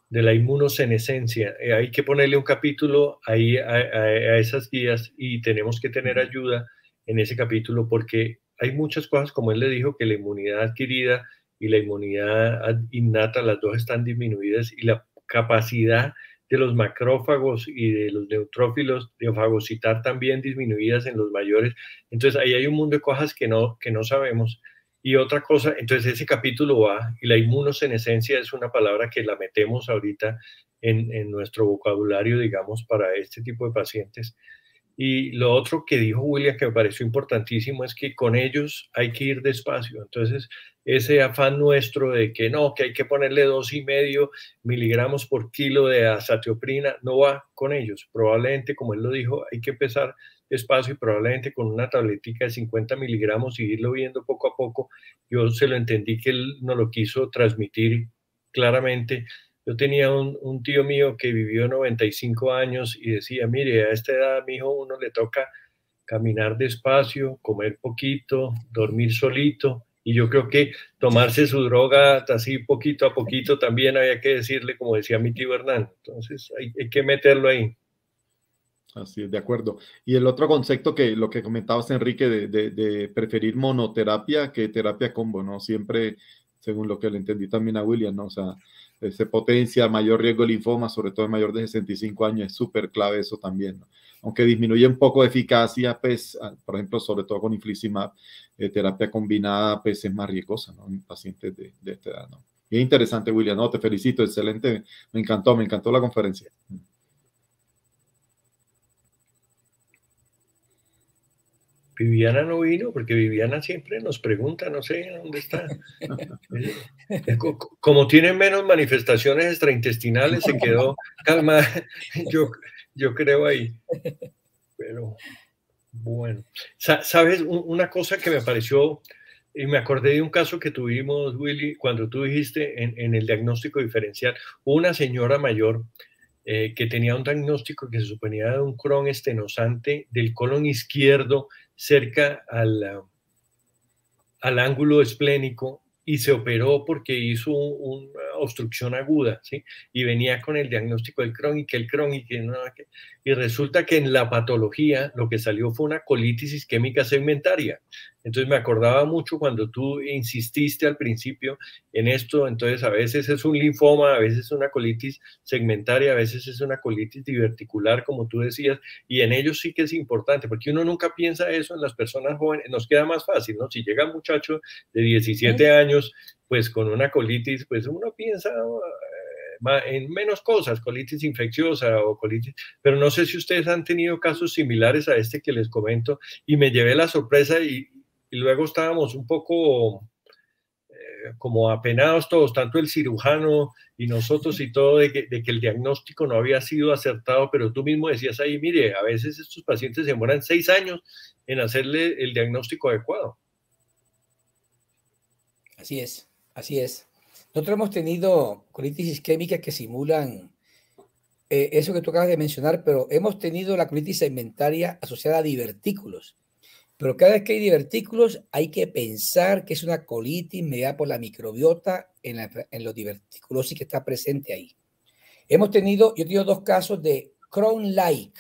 de la inmunosenescencia. Eh, hay que ponerle un capítulo ahí a, esas guías y tenemos que tener ayuda en ese capítulo porque hay muchas cosas, como él le dijo, que la inmunidad adquirida y la inmunidad innata, las dos están disminuidas y la capacidad de los macrófagos y de los neutrófilos de fagocitar también disminuidas en los mayores. Entonces ahí hay un mundo de cosas que no, que no sabemos y otra cosa, entonces ese capítulo va, y la inmunosenesencia es una palabra que la metemos ahorita en, en nuestro vocabulario, digamos, para este tipo de pacientes. Y lo otro que dijo William, que me pareció importantísimo, es que con ellos hay que ir despacio. Entonces, ese afán nuestro de que no, que hay que ponerle dos y medio miligramos por kilo de azatioprina, no va con ellos. Probablemente, como él lo dijo, hay que empezar espacio y probablemente con una tabletica de 50 miligramos y irlo viendo poco a poco. Yo se lo entendí que él no lo quiso transmitir claramente. Yo tenía un, tío mío que vivió 95 años y decía, mire, a esta edad, mi hijo, uno le toca caminar despacio, comer poquito, dormir solito. Y yo creo que tomarse su droga así poquito a poquito también había que decirle, como decía mi tío Hernán. Entonces hay que meterlo ahí. Así es, de acuerdo. Y el otro concepto que lo que comentabas, Enrique, de, preferir monoterapia que terapia combo, ¿no? Siempre, según lo que le entendí también a William, ¿no? O sea, se potencia mayor riesgo de linfoma, sobre todo en mayor de 65 años, es súper clave eso también, ¿no? Aunque disminuye un poco de eficacia, pues, ah, por ejemplo, sobre todo con infliximab, eh, terapia combinada, pues es más riesgosa, ¿no? En pacientes de, de esta edad, ¿no? Y interesante, William, ¿no? Te felicito, excelente, me encantó, me encantó la conferencia. Viviana no vino porque Viviana siempre nos pregunta, no sé dónde está. Eh, como tiene menos manifestaciones extraintestinales, se quedó Calma, yo, yo creo ahí. Pero bueno, sabes, una cosa que me pareció, y me acordé de un caso que tuvimos, Willy, cuando tú dijiste en, el diagnóstico diferencial, una señora mayor eh, que tenía un diagnóstico que se suponía de un cron estenosante del colon izquierdo cerca al, al ángulo esplénico y se operó porque hizo un, un, obstrucción aguda, ¿sí? Y venía con el diagnóstico del Crohn y que el Crohn y que y resulta que en la patología lo que salió fue una colitis isquémica segmentaria. Entonces me acordaba mucho cuando tú insististe al principio en esto, entonces a veces es un linfoma, a veces es una colitis segmentaria, a veces es una colitis diverticular, como tú decías, y en ellos sí que es importante, porque uno nunca piensa eso en las personas jóvenes, nos queda más fácil, ¿no? Si llega un muchacho de 17 años pues con una colitis, pues uno piensa ah, en menos cosas, colitis infecciosa o colitis, pero no sé si ustedes han tenido casos similares a este que les comento y me llevé la sorpresa y, luego estábamos un poco eh, como apenados todos, tanto el cirujano y nosotros y todo, de que, de que, el diagnóstico no había sido acertado, pero tú mismo decías ahí, mire, a veces estos pacientes demoran seis años en hacerle el diagnóstico adecuado. Así es. Así es. Nosotros hemos tenido colitis isquémicas que simulan eh, eso que tú acabas de mencionar, pero hemos tenido la colitis segmentaria asociada a divertículos. Pero cada vez que hay divertículos, hay que pensar que es una colitis mediada por la microbiota en, los en los diverticulosis que está presente ahí. Hemos tenido, yo he tenido dos casos de Crohn-like,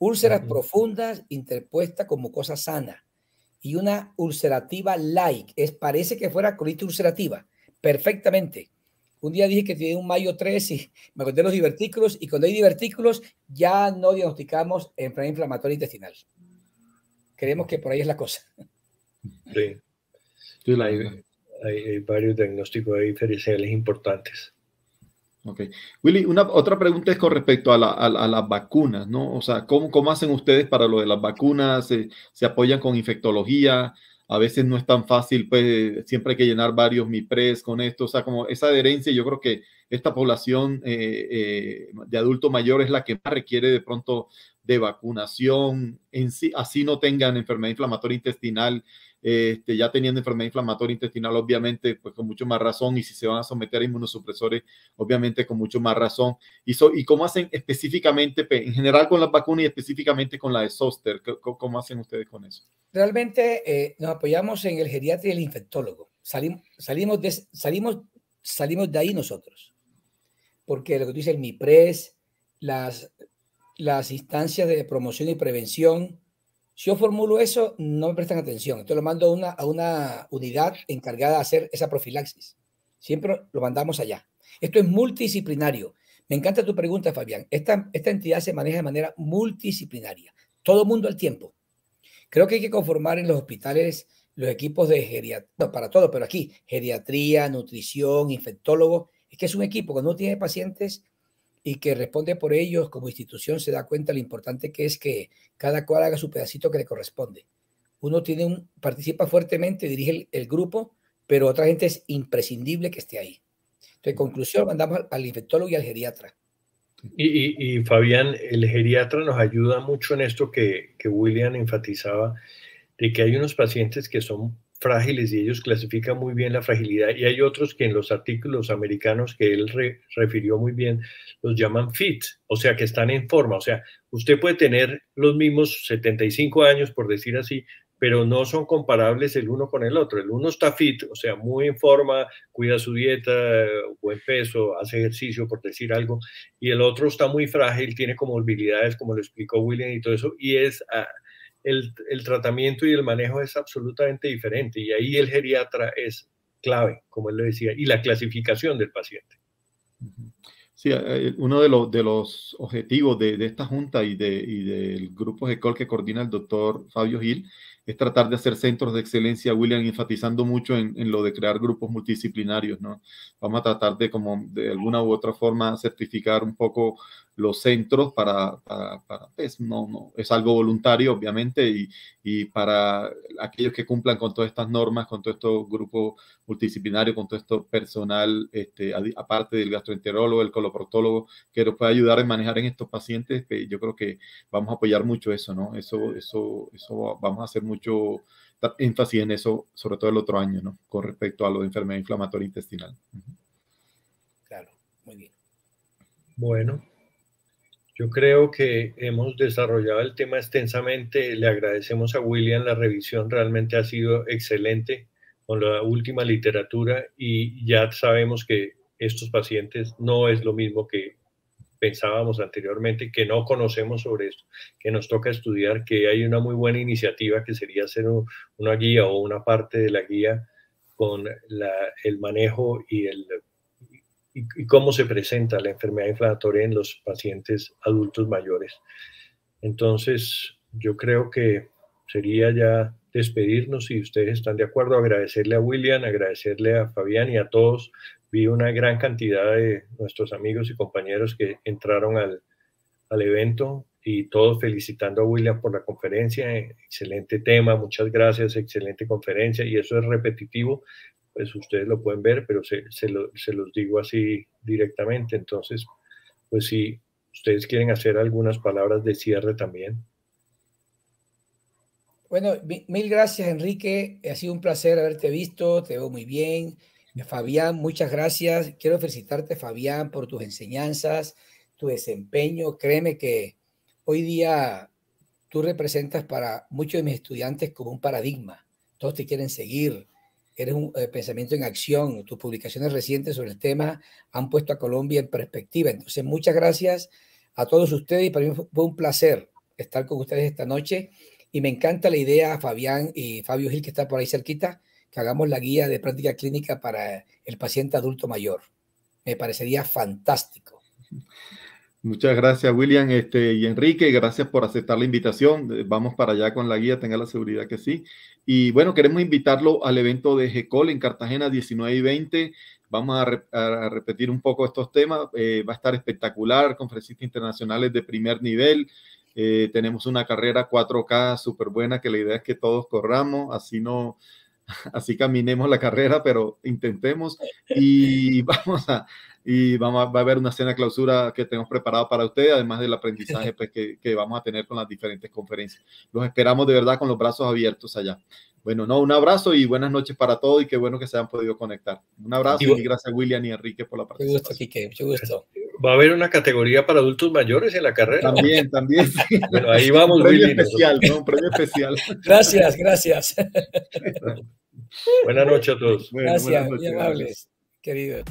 úlceras profundas interpuestas con mucosa sana y una ulcerativa like, es, parece que fuera colitis ulcerativa, perfectamente. Un día dije que tiene un mayo 3 y me conté los divertículos y cuando hay divertículos ya no diagnosticamos enfermedad inflamatoria intestinal. Creemos que por ahí es la cosa. Sí. hay, varios diagnósticos diferenciales importantes. Ok. Willy, una, otra pregunta es con respecto a, las vacunas, ¿no? O sea, ¿cómo, hacen ustedes para lo de las vacunas? ¿Se, se apoyan con infectología? a veces no es tan fácil, pues siempre hay que llenar varios MIPRES con esto, o sea, como esa adherencia, yo creo que esta población eh, eh, de adulto mayor es la que más requiere de pronto de vacunación, en sí, así no tengan enfermedad inflamatoria intestinal, este, ya teniendo enfermedad inflamatoria intestinal, obviamente, pues con mucho más razón, y si se van a someter a inmunosupresores, obviamente con mucho más razón. ¿Y, y cómo hacen específicamente, en general con las vacunas y específicamente con la de Soster? ¿Cómo, hacen ustedes con eso? Realmente eh, nos apoyamos en el geriatra y el infectólogo. Salimos, salimos, de, salimos, salimos de ahí nosotros. Porque lo que dice el MIPRES, las las instancias de promoción y prevención. Si yo formulo eso, no me prestan atención. esto lo mando a una, a una unidad encargada de hacer esa profilaxis. Siempre lo mandamos allá. Esto es multidisciplinario. Me encanta tu pregunta, Fabián. Esta, esta entidad se maneja de manera multidisciplinaria. Todo mundo al tiempo. Creo que hay que conformar en los hospitales los equipos de geriatría, para todo, pero aquí, geriatría, nutrición, infectólogo. Es que es un equipo. Cuando no tiene pacientes y que responde por ellos como institución se da cuenta lo importante que es que cada cual haga su pedacito que le corresponde. Uno tiene un, participa fuertemente, dirige el, grupo, pero otra gente es imprescindible que esté ahí. Entonces, conclusión, mandamos al, infectólogo y al geriatra. Y, Fabián, el geriatra nos ayuda mucho en esto que, que William enfatizaba, de que hay unos pacientes que son frágiles y ellos clasifican muy bien la fragilidad y hay otros que en los artículos americanos que él refirió muy bien los llaman fit, o sea que están en forma, o sea, usted puede tener los mismos 75 años por decir así, pero no son comparables el uno con el otro. El uno está fit, o sea, muy en forma, cuida su dieta, buen peso, hace ejercicio, por decir algo, y el otro está muy frágil, tiene comorbilidades, como lo explicó William y todo eso, y es, ah, el, tratamiento y el manejo es absolutamente diferente y ahí el geriatra es clave, como él lo decía, y la clasificación del paciente. Sí, eh, eh, uno de los, de los objetivos de, esta junta y, de, del grupo GECOL que coordina el doctor Fabio Gil es tratar de hacer centros de excelencia, William, enfatizando mucho en, lo de crear grupos multidisciplinarios, ¿no? Vamos a tratar de, como de alguna u otra forma, certificar un poco los centros para, pues, no, es algo voluntario, obviamente, y, para aquellos que cumplan con todas estas normas, con todo este grupo multidisciplinario, con todo esto personal, este, aparte del gastroenterólogo, el coloproctólogo, que nos puede ayudar a manejar en estos pacientes, pues, yo creo que vamos a apoyar mucho eso, ¿no? Eso, eso, eso vamos a hacer mucho énfasis en eso, sobre todo el otro año, ¿no? Con respecto a lo de enfermedad inflamatoria intestinal. Claro, muy bien. Bueno, yo creo que hemos desarrollado el tema extensamente. Le agradecemos a William la revisión, realmente ha sido excelente con la última literatura y ya sabemos que estos pacientes no es lo mismo que pensábamos anteriormente, que no conocemos sobre esto, que nos toca estudiar, que hay una muy buena iniciativa que sería hacer una guía o una parte de la guía con el manejo y el y cómo se presenta la enfermedad inflamatoria en los pacientes adultos mayores. Entonces, yo creo que sería ya despedirnos si ustedes están de acuerdo, agradecerle a William, agradecerle a Fabián y a todos. Vi una gran cantidad de nuestros amigos y compañeros que entraron al, al evento y todos felicitando a William por la conferencia, excelente tema, muchas gracias, excelente conferencia y eso es repetitivo, pues ustedes lo pueden ver, pero se, lo, los digo así directamente. Entonces, pues si ustedes quieren hacer algunas palabras de cierre también. Bueno, mil gracias Enrique, ha sido un placer haberte visto, te veo muy bien. Fabián, muchas gracias. Quiero felicitarte Fabián por tus enseñanzas, tu desempeño. Créeme que hoy día tú representas para muchos de mis estudiantes como un paradigma. Todos te quieren seguir, eres un eh, pensamiento en acción. Tus publicaciones recientes sobre el tema han puesto a Colombia en perspectiva. Entonces, muchas gracias a todos ustedes y para mí fue un placer estar con ustedes esta noche. Y me encanta la idea, Fabián y Fabio Gil, que está por ahí cerquita, que hagamos la guía de práctica clínica para el paciente adulto mayor. Me parecería fantástico. Muchas gracias, William este, y Enrique. Gracias por aceptar la invitación. Eh, vamos para allá con la guía, tenga la seguridad que sí. Y bueno, queremos invitarlo al evento de GECOL en Cartagena 19 y 20. Vamos a, repetir un poco estos temas. Eh, va a estar espectacular, conferencistas internacionales de primer nivel. Eh, tenemos una carrera 4K súper buena que la idea es que todos corramos, así no, así caminemos la carrera, pero intentemos. Y vamos a, y vamos a, va a haber una cena clausura que tenemos preparada para ustedes, además del aprendizaje pues, que, que, vamos a tener con las diferentes conferencias. Los esperamos de verdad con los brazos abiertos allá. Bueno, no, un abrazo y buenas noches para todos y qué bueno que se hayan podido conectar. Un abrazo y, gracias William y Enrique por la participación. Mucho gusto, Quique, gusto. ¿Va a haber una categoría para adultos mayores en la carrera? También, también. ahí vamos, un premio William, especial, Un premio especial. Gracias, gracias. Buenas noches a todos. gracias, muy amables, queridos.